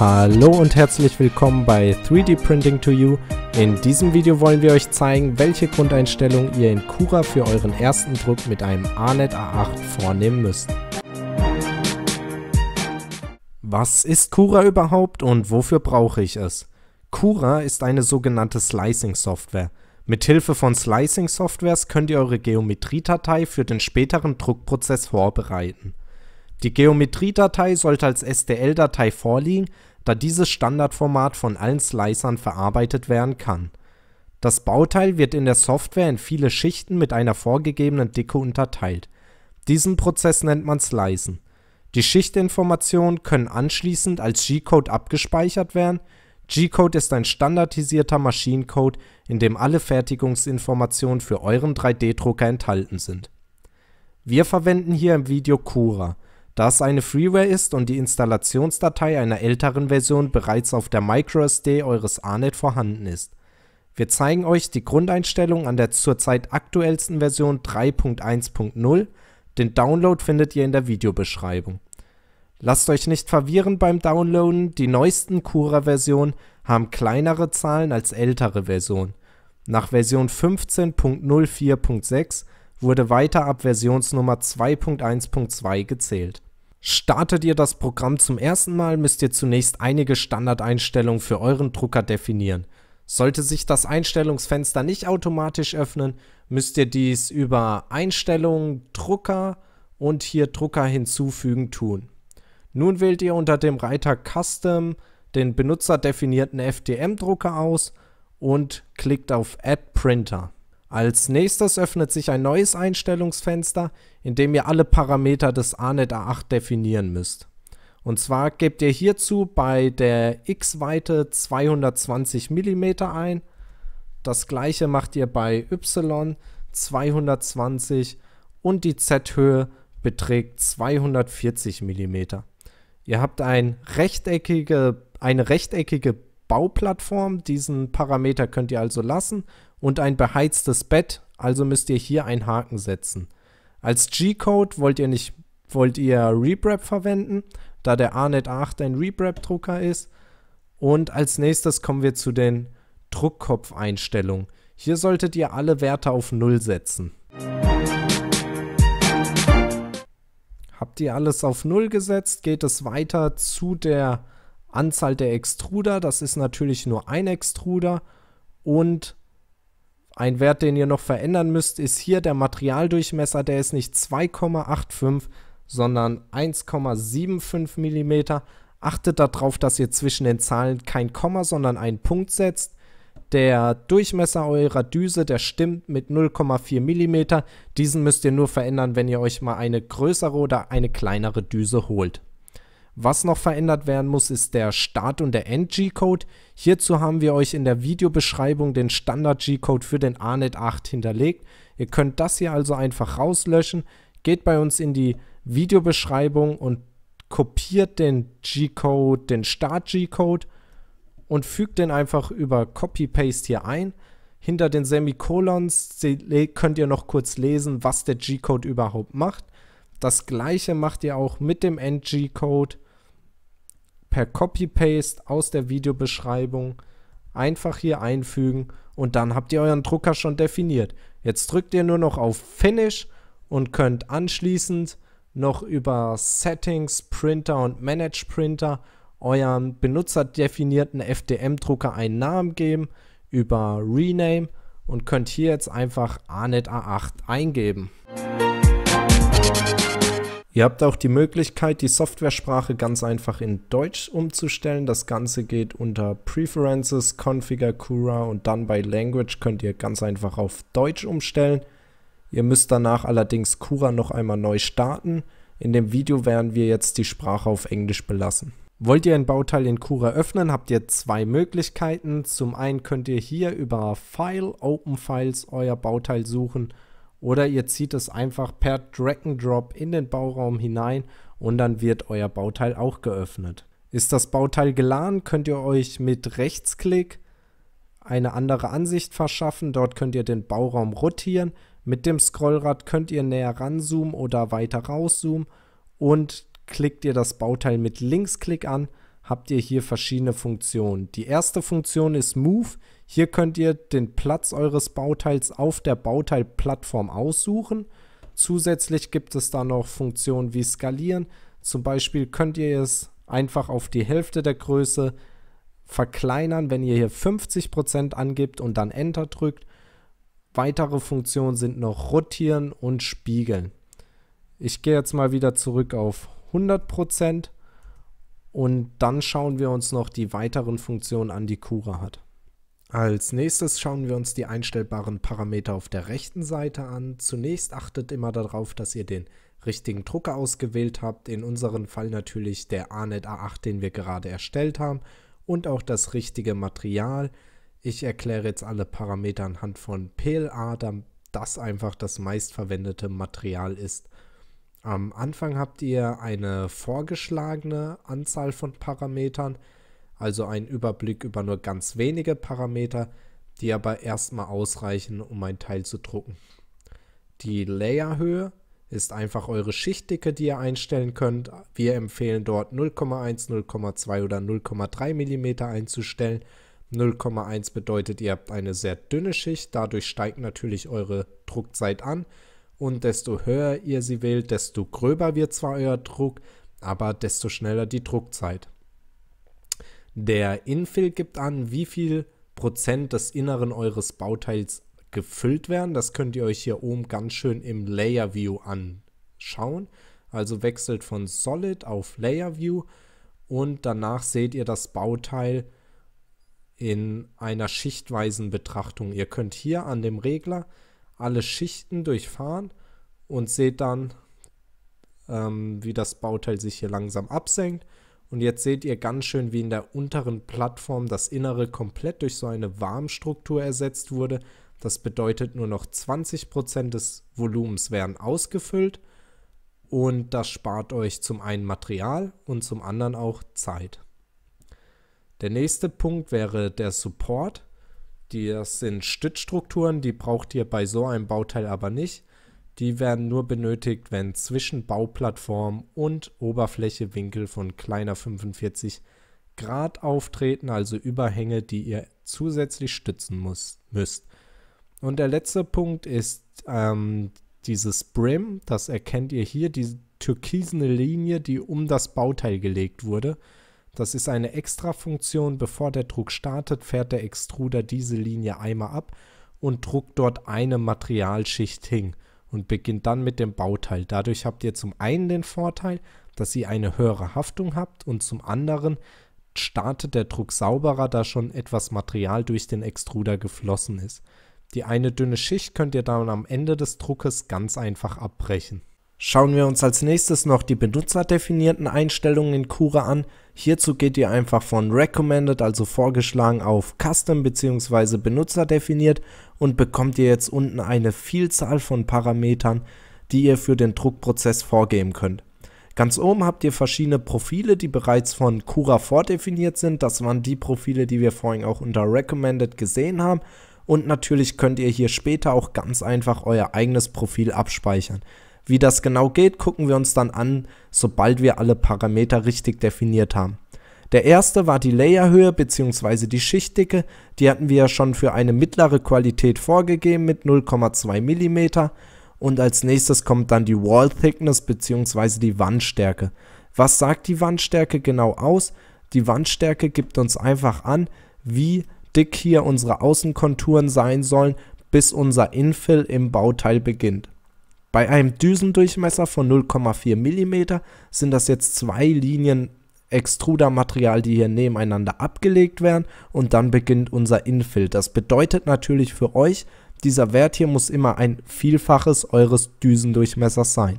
Hallo und herzlich willkommen bei 3D Printing to You. In diesem Video wollen wir euch zeigen, welche Grundeinstellungen ihr in Cura für euren ersten Druck mit einem ANET A8 vornehmen müsst. Was ist Cura überhaupt und wofür brauche ich es? Cura ist eine sogenannte Slicing-Software. Mit Hilfe von Slicing-Softwares könnt ihr eure Geometriedatei für den späteren Druckprozess vorbereiten. Die Geometriedatei sollte als STL-Datei vorliegen, da dieses Standardformat von allen Slicern verarbeitet werden kann. Das Bauteil wird in der Software in viele Schichten mit einer vorgegebenen Dicke unterteilt. Diesen Prozess nennt man Slicen. Die Schichtinformationen können anschließend als G-Code abgespeichert werden. G-Code ist ein standardisierter Maschinencode, in dem alle Fertigungsinformationen für euren 3D-Drucker enthalten sind. Wir verwenden hier im Video Cura da es eine Freeware ist und die Installationsdatei einer älteren Version bereits auf der microSD eures ARNET vorhanden ist. Wir zeigen euch die Grundeinstellungen an der zurzeit aktuellsten Version 3.1.0, den Download findet ihr in der Videobeschreibung. Lasst euch nicht verwirren beim Downloaden, die neuesten Cura-Versionen haben kleinere Zahlen als ältere Versionen. Nach Version 15.04.6 wurde weiter ab Versionsnummer 2.1.2 gezählt. Startet ihr das Programm zum ersten Mal, müsst ihr zunächst einige Standardeinstellungen für euren Drucker definieren. Sollte sich das Einstellungsfenster nicht automatisch öffnen, müsst ihr dies über Einstellungen, Drucker und hier Drucker hinzufügen tun. Nun wählt ihr unter dem Reiter Custom den benutzerdefinierten FDM-Drucker aus und klickt auf Add Printer. Als nächstes öffnet sich ein neues Einstellungsfenster, in dem ihr alle Parameter des ANET A8 definieren müsst. Und zwar gebt ihr hierzu bei der X-Weite 220 mm ein. Das gleiche macht ihr bei Y 220 und die Z-Höhe beträgt 240 mm. Ihr habt ein rechteckige, eine rechteckige Bauplattform. Diesen Parameter könnt ihr also lassen und ein beheiztes Bett, also müsst ihr hier einen Haken setzen. Als G-Code wollt ihr nicht wollt ihr Reprep verwenden, da der ARNet A8 ein rebrap drucker ist. Und als nächstes kommen wir zu den Druckkopfeinstellungen. Hier solltet ihr alle Werte auf 0 setzen. Habt ihr alles auf 0 gesetzt, geht es weiter zu der Anzahl der Extruder. Das ist natürlich nur ein Extruder und ein Wert, den ihr noch verändern müsst, ist hier der Materialdurchmesser. Der ist nicht 2,85, sondern 1,75 mm. Achtet darauf, dass ihr zwischen den Zahlen kein Komma, sondern einen Punkt setzt. Der Durchmesser eurer Düse, der stimmt mit 0,4 mm. Diesen müsst ihr nur verändern, wenn ihr euch mal eine größere oder eine kleinere Düse holt. Was noch verändert werden muss, ist der Start- und der End-G-Code. Hierzu haben wir euch in der Videobeschreibung den Standard-G-Code für den ANET 8 hinterlegt. Ihr könnt das hier also einfach rauslöschen, geht bei uns in die Videobeschreibung und kopiert den G-Code, den Start-G-Code und fügt den einfach über Copy-Paste hier ein. Hinter den Semikolons könnt ihr noch kurz lesen, was der G-Code überhaupt macht. Das gleiche macht ihr auch mit dem NG-Code per Copy-Paste aus der Videobeschreibung einfach hier einfügen und dann habt ihr euren Drucker schon definiert. Jetzt drückt ihr nur noch auf Finish und könnt anschließend noch über Settings, Printer und Manage Printer euren benutzerdefinierten FDM-Drucker einen Namen geben über Rename und könnt hier jetzt einfach ANET A8 eingeben. Ihr habt auch die Möglichkeit, die Softwaresprache ganz einfach in Deutsch umzustellen. Das Ganze geht unter Preferences, Configure, Cura und dann bei Language könnt ihr ganz einfach auf Deutsch umstellen. Ihr müsst danach allerdings Cura noch einmal neu starten. In dem Video werden wir jetzt die Sprache auf Englisch belassen. Wollt ihr ein Bauteil in Cura öffnen, habt ihr zwei Möglichkeiten. Zum einen könnt ihr hier über File, Open Files euer Bauteil suchen oder ihr zieht es einfach per Drag and Drop in den Bauraum hinein und dann wird euer Bauteil auch geöffnet. Ist das Bauteil geladen, könnt ihr euch mit Rechtsklick eine andere Ansicht verschaffen. Dort könnt ihr den Bauraum rotieren. Mit dem Scrollrad könnt ihr näher ranzoomen oder weiter rauszoomen und klickt ihr das Bauteil mit Linksklick an, habt ihr hier verschiedene Funktionen. Die erste Funktion ist Move. Hier könnt ihr den Platz eures Bauteils auf der Bauteilplattform aussuchen. Zusätzlich gibt es da noch Funktionen wie Skalieren. Zum Beispiel könnt ihr es einfach auf die Hälfte der Größe verkleinern, wenn ihr hier 50% angibt und dann Enter drückt. Weitere Funktionen sind noch Rotieren und Spiegeln. Ich gehe jetzt mal wieder zurück auf 100% und dann schauen wir uns noch die weiteren Funktionen an, die Cura hat. Als nächstes schauen wir uns die einstellbaren Parameter auf der rechten Seite an. Zunächst achtet immer darauf, dass ihr den richtigen Drucker ausgewählt habt. In unserem Fall natürlich der ANET A8, den wir gerade erstellt haben und auch das richtige Material. Ich erkläre jetzt alle Parameter anhand von PLA, da das einfach das meistverwendete Material ist. Am Anfang habt ihr eine vorgeschlagene Anzahl von Parametern also einen Überblick über nur ganz wenige Parameter, die aber erstmal ausreichen, um ein Teil zu drucken. Die Layerhöhe ist einfach eure Schichtdicke, die ihr einstellen könnt. Wir empfehlen dort 0,1, 0,2 oder 0,3 mm einzustellen. 0,1 bedeutet, ihr habt eine sehr dünne Schicht, dadurch steigt natürlich eure Druckzeit an und desto höher ihr sie wählt, desto gröber wird zwar euer Druck, aber desto schneller die Druckzeit. Der Infill gibt an, wie viel Prozent des Inneren eures Bauteils gefüllt werden. Das könnt ihr euch hier oben ganz schön im Layer View anschauen. Also wechselt von Solid auf Layer View und danach seht ihr das Bauteil in einer schichtweisen Betrachtung. Ihr könnt hier an dem Regler alle Schichten durchfahren und seht dann, ähm, wie das Bauteil sich hier langsam absenkt und jetzt seht ihr ganz schön, wie in der unteren Plattform das Innere komplett durch so eine Warmstruktur ersetzt wurde. Das bedeutet, nur noch 20% des Volumens werden ausgefüllt und das spart euch zum einen Material und zum anderen auch Zeit. Der nächste Punkt wäre der Support. das sind Stützstrukturen, die braucht ihr bei so einem Bauteil aber nicht. Die werden nur benötigt, wenn zwischen Bauplattform und Oberfläche Winkel von kleiner 45 Grad auftreten, also Überhänge, die ihr zusätzlich stützen muss, müsst. Und der letzte Punkt ist ähm, dieses Brim, das erkennt ihr hier, die türkisene Linie, die um das Bauteil gelegt wurde. Das ist eine Extra-Funktion. Bevor der Druck startet, fährt der Extruder diese Linie einmal ab und druckt dort eine Materialschicht hin und beginnt dann mit dem Bauteil. Dadurch habt ihr zum einen den Vorteil, dass ihr eine höhere Haftung habt und zum anderen startet der Druck sauberer, da schon etwas Material durch den Extruder geflossen ist. Die eine dünne Schicht könnt ihr dann am Ende des Druckes ganz einfach abbrechen. Schauen wir uns als nächstes noch die benutzerdefinierten Einstellungen in Cura an. Hierzu geht ihr einfach von Recommended, also vorgeschlagen, auf Custom bzw. benutzerdefiniert und bekommt ihr jetzt unten eine Vielzahl von Parametern, die ihr für den Druckprozess vorgeben könnt. Ganz oben habt ihr verschiedene Profile, die bereits von Cura vordefiniert sind. Das waren die Profile, die wir vorhin auch unter Recommended gesehen haben. Und natürlich könnt ihr hier später auch ganz einfach euer eigenes Profil abspeichern. Wie das genau geht, gucken wir uns dann an, sobald wir alle Parameter richtig definiert haben. Der erste war die Layerhöhe bzw. die Schichtdicke, die hatten wir ja schon für eine mittlere Qualität vorgegeben mit 0,2 mm und als nächstes kommt dann die Wall Thickness bzw. die Wandstärke. Was sagt die Wandstärke genau aus? Die Wandstärke gibt uns einfach an, wie dick hier unsere Außenkonturen sein sollen, bis unser Infill im Bauteil beginnt. Bei einem Düsendurchmesser von 0,4 mm sind das jetzt zwei Linien Extrudermaterial, die hier nebeneinander abgelegt werden und dann beginnt unser Infill. Das bedeutet natürlich für euch, dieser Wert hier muss immer ein Vielfaches eures Düsendurchmessers sein.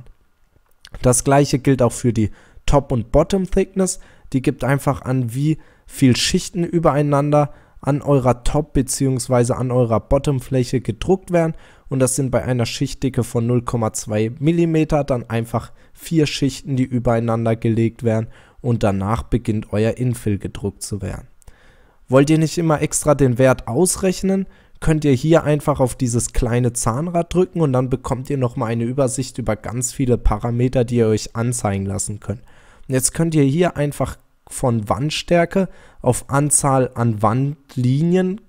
Das gleiche gilt auch für die Top- und Bottom-Thickness. Die gibt einfach an, wie viel Schichten übereinander an eurer Top- bzw. an eurer Bottom-Fläche gedruckt werden. Und das sind bei einer Schichtdicke von 0,2 mm dann einfach vier Schichten, die übereinander gelegt werden und danach beginnt euer Infill gedruckt zu werden. Wollt ihr nicht immer extra den Wert ausrechnen, könnt ihr hier einfach auf dieses kleine Zahnrad drücken und dann bekommt ihr nochmal eine Übersicht über ganz viele Parameter, die ihr euch anzeigen lassen könnt. Und jetzt könnt ihr hier einfach von Wandstärke auf Anzahl an Wandlinien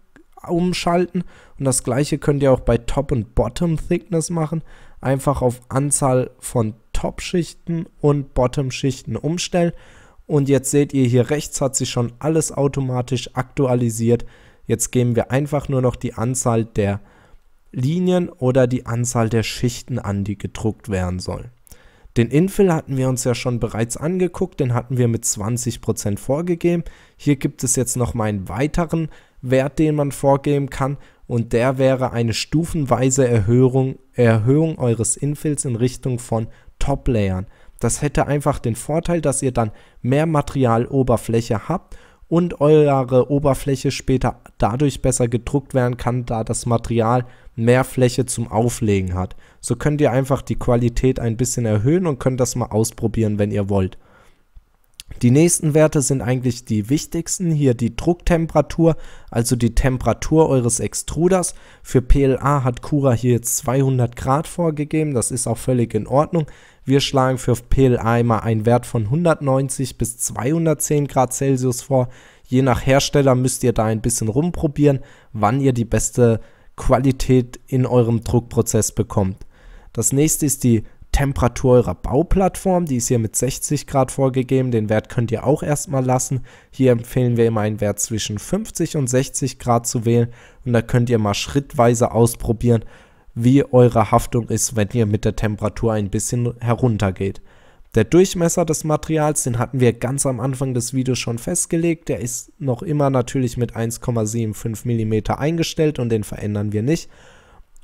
umschalten und das gleiche könnt ihr auch bei Top und Bottom Thickness machen. Einfach auf Anzahl von Top-Schichten und Bottom-Schichten umstellen und jetzt seht ihr hier rechts hat sich schon alles automatisch aktualisiert. Jetzt geben wir einfach nur noch die Anzahl der Linien oder die Anzahl der Schichten an, die gedruckt werden sollen. Den Infill hatten wir uns ja schon bereits angeguckt, den hatten wir mit 20% vorgegeben. Hier gibt es jetzt noch mal einen weiteren Wert, den man vorgeben kann und der wäre eine stufenweise Erhöhung, Erhöhung eures Infills in Richtung von Top-Layern. Das hätte einfach den Vorteil, dass ihr dann mehr Materialoberfläche habt und eure Oberfläche später dadurch besser gedruckt werden kann, da das Material mehr Fläche zum Auflegen hat. So könnt ihr einfach die Qualität ein bisschen erhöhen und könnt das mal ausprobieren, wenn ihr wollt. Die nächsten Werte sind eigentlich die wichtigsten. Hier die Drucktemperatur, also die Temperatur eures Extruders. Für PLA hat Cura hier jetzt 200 Grad vorgegeben, das ist auch völlig in Ordnung. Wir schlagen für PLA mal einen Wert von 190 bis 210 Grad Celsius vor. Je nach Hersteller müsst ihr da ein bisschen rumprobieren, wann ihr die beste Qualität in eurem Druckprozess bekommt. Das nächste ist die Temperatur eurer Bauplattform, die ist hier mit 60 Grad vorgegeben, den Wert könnt ihr auch erstmal lassen. Hier empfehlen wir immer einen Wert zwischen 50 und 60 Grad zu wählen und da könnt ihr mal schrittweise ausprobieren, wie eure Haftung ist, wenn ihr mit der Temperatur ein bisschen heruntergeht. Der Durchmesser des Materials, den hatten wir ganz am Anfang des Videos schon festgelegt, der ist noch immer natürlich mit 1,75 mm eingestellt und den verändern wir nicht.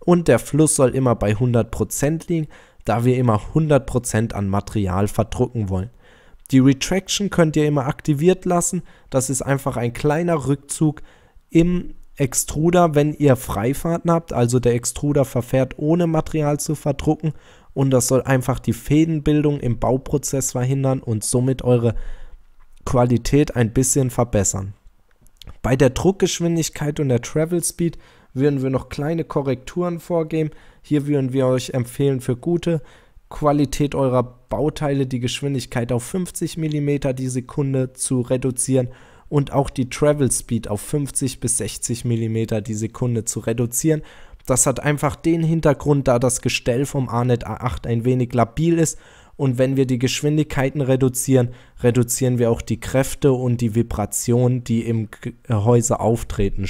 Und der Fluss soll immer bei 100% liegen, da wir immer 100% an Material verdrucken wollen. Die Retraction könnt ihr immer aktiviert lassen, das ist einfach ein kleiner Rückzug im Extruder, wenn ihr Freifahrten habt. Also der Extruder verfährt ohne Material zu verdrucken und das soll einfach die Fädenbildung im Bauprozess verhindern und somit eure Qualität ein bisschen verbessern. Bei der Druckgeschwindigkeit und der Travel Speed würden wir noch kleine Korrekturen vorgeben. Hier würden wir euch empfehlen, für gute Qualität eurer Bauteile die Geschwindigkeit auf 50 mm die Sekunde zu reduzieren und auch die Travel Speed auf 50 bis 60 mm die Sekunde zu reduzieren. Das hat einfach den Hintergrund, da das Gestell vom Arnet A8 ein wenig labil ist und wenn wir die Geschwindigkeiten reduzieren, reduzieren wir auch die Kräfte und die Vibrationen, die im Gehäuse äh, auftreten.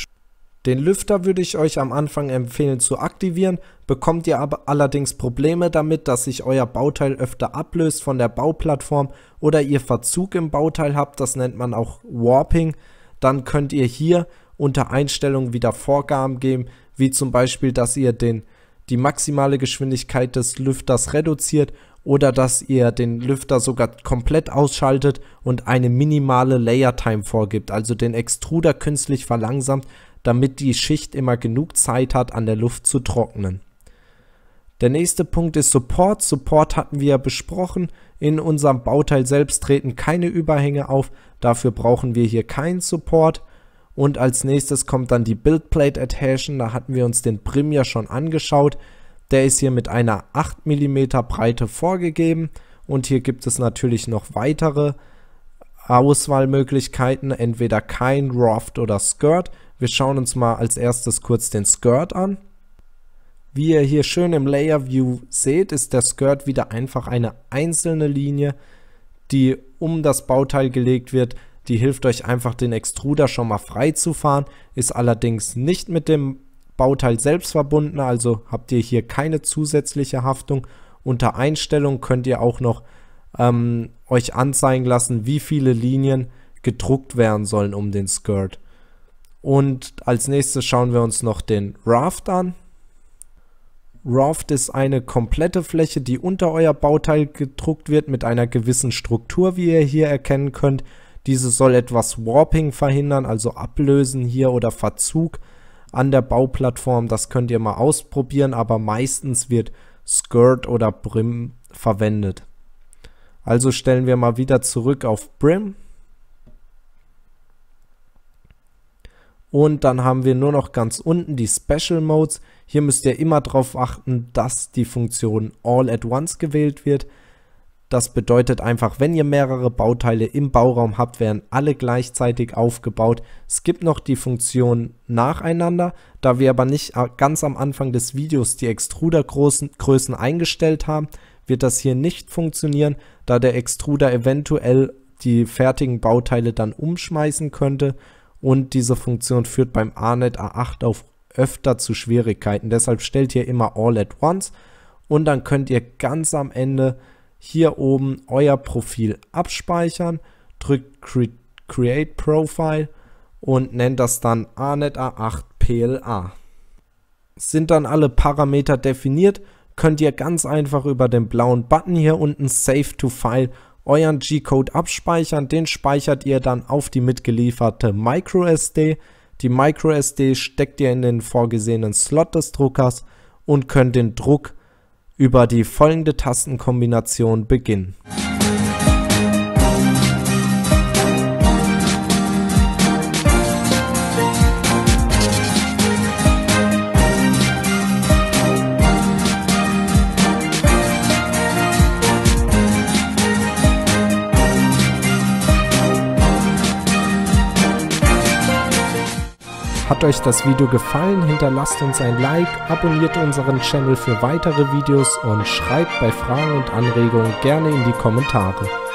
Den Lüfter würde ich euch am Anfang empfehlen zu aktivieren, bekommt ihr aber allerdings Probleme damit, dass sich euer Bauteil öfter ablöst von der Bauplattform oder ihr Verzug im Bauteil habt, das nennt man auch Warping, dann könnt ihr hier unter Einstellungen wieder Vorgaben geben, wie zum Beispiel, dass ihr den, die maximale Geschwindigkeit des Lüfters reduziert oder dass ihr den Lüfter sogar komplett ausschaltet und eine minimale Layer Time vorgibt, also den Extruder künstlich verlangsamt, damit die Schicht immer genug Zeit hat, an der Luft zu trocknen. Der nächste Punkt ist Support. Support hatten wir ja besprochen. In unserem Bauteil selbst treten keine Überhänge auf. Dafür brauchen wir hier keinen Support. Und als nächstes kommt dann die Buildplate Adhesion. Da hatten wir uns den Brim ja schon angeschaut. Der ist hier mit einer 8 mm Breite vorgegeben. Und hier gibt es natürlich noch weitere Auswahlmöglichkeiten. Entweder kein Roft oder Skirt. Wir schauen uns mal als erstes kurz den Skirt an. Wie ihr hier schön im Layer View seht, ist der Skirt wieder einfach eine einzelne Linie, die um das Bauteil gelegt wird. Die hilft euch einfach den Extruder schon mal frei zu fahren, ist allerdings nicht mit dem Bauteil selbst verbunden, also habt ihr hier keine zusätzliche Haftung. Unter Einstellung könnt ihr auch noch ähm, euch anzeigen lassen, wie viele Linien gedruckt werden sollen um den Skirt. Und als nächstes schauen wir uns noch den Raft an. Raft ist eine komplette Fläche, die unter euer Bauteil gedruckt wird mit einer gewissen Struktur, wie ihr hier erkennen könnt. Diese soll etwas Warping verhindern, also Ablösen hier oder Verzug an der Bauplattform. Das könnt ihr mal ausprobieren, aber meistens wird Skirt oder Brim verwendet. Also stellen wir mal wieder zurück auf Brim. Und dann haben wir nur noch ganz unten die Special Modes. Hier müsst ihr immer darauf achten, dass die Funktion All at Once gewählt wird. Das bedeutet einfach, wenn ihr mehrere Bauteile im Bauraum habt, werden alle gleichzeitig aufgebaut. Es gibt noch die Funktion nacheinander. Da wir aber nicht ganz am Anfang des Videos die Extrudergrößen eingestellt haben, wird das hier nicht funktionieren, da der Extruder eventuell die fertigen Bauteile dann umschmeißen könnte und diese Funktion führt beim ARnet A8 auf öfter zu Schwierigkeiten. Deshalb stellt ihr immer All at Once und dann könnt ihr ganz am Ende hier oben euer Profil abspeichern, drückt Cre Create Profile und nennt das dann ARnet A8 PLA. Sind dann alle Parameter definiert, könnt ihr ganz einfach über den blauen Button hier unten Save to File euren G-Code abspeichern. Den speichert ihr dann auf die mitgelieferte MicroSD. Die MicroSD steckt ihr in den vorgesehenen Slot des Druckers und könnt den Druck über die folgende Tastenkombination beginnen. Hat euch das Video gefallen, hinterlasst uns ein Like, abonniert unseren Channel für weitere Videos und schreibt bei Fragen und Anregungen gerne in die Kommentare.